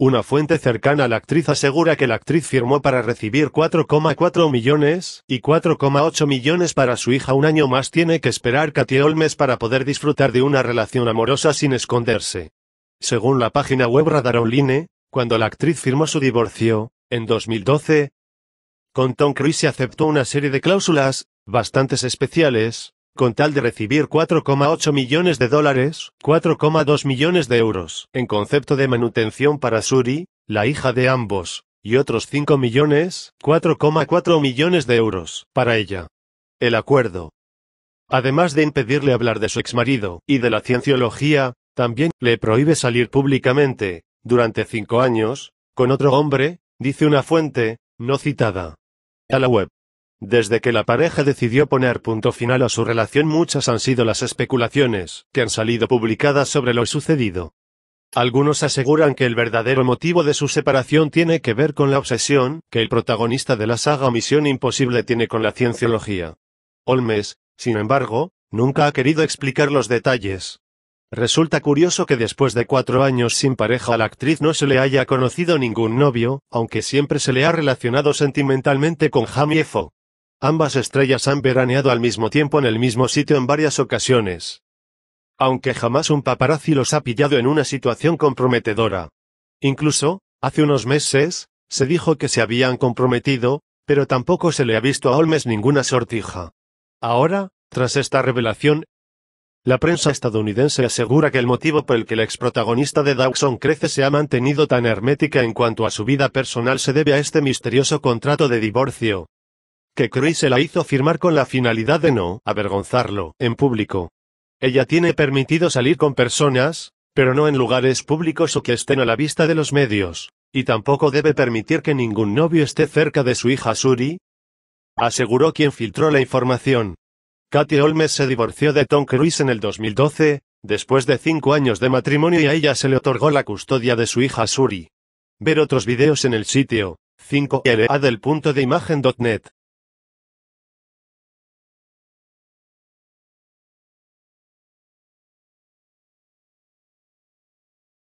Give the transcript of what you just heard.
Una fuente cercana a la actriz asegura que la actriz firmó para recibir 4,4 millones y 4,8 millones para su hija. Un año más tiene que esperar Katy Olmes para poder disfrutar de una relación amorosa sin esconderse. Según la página web Radar cuando la actriz firmó su divorcio, en 2012, con Tom Cruise aceptó una serie de cláusulas, bastantes especiales, con tal de recibir 4,8 millones de dólares, 4,2 millones de euros, en concepto de manutención para Suri, la hija de ambos, y otros 5 millones, 4,4 millones de euros, para ella. El acuerdo. Además de impedirle hablar de su exmarido y de la cienciología, también le prohíbe salir públicamente, durante cinco años, con otro hombre, dice una fuente, no citada. A la web. Desde que la pareja decidió poner punto final a su relación muchas han sido las especulaciones que han salido publicadas sobre lo sucedido. Algunos aseguran que el verdadero motivo de su separación tiene que ver con la obsesión que el protagonista de la saga Misión Imposible tiene con la cienciología. Holmes, sin embargo, nunca ha querido explicar los detalles. Resulta curioso que después de cuatro años sin pareja a la actriz no se le haya conocido ningún novio, aunque siempre se le ha relacionado sentimentalmente con Jamie Foxx. Ambas estrellas han veraneado al mismo tiempo en el mismo sitio en varias ocasiones. Aunque jamás un paparazzi los ha pillado en una situación comprometedora. Incluso, hace unos meses, se dijo que se habían comprometido, pero tampoco se le ha visto a Holmes ninguna sortija. Ahora, tras esta revelación, la prensa estadounidense asegura que el motivo por el que la protagonista de Dawson Crece se ha mantenido tan hermética en cuanto a su vida personal se debe a este misterioso contrato de divorcio, que Cruz se la hizo firmar con la finalidad de no avergonzarlo en público. Ella tiene permitido salir con personas, pero no en lugares públicos o que estén a la vista de los medios, y tampoco debe permitir que ningún novio esté cerca de su hija Suri, aseguró quien filtró la información. Katy Holmes se divorció de Tom Cruise en el 2012, después de cinco años de matrimonio y a ella se le otorgó la custodia de su hija Suri. Ver otros videos en el sitio 5LA del punto de imagen.net.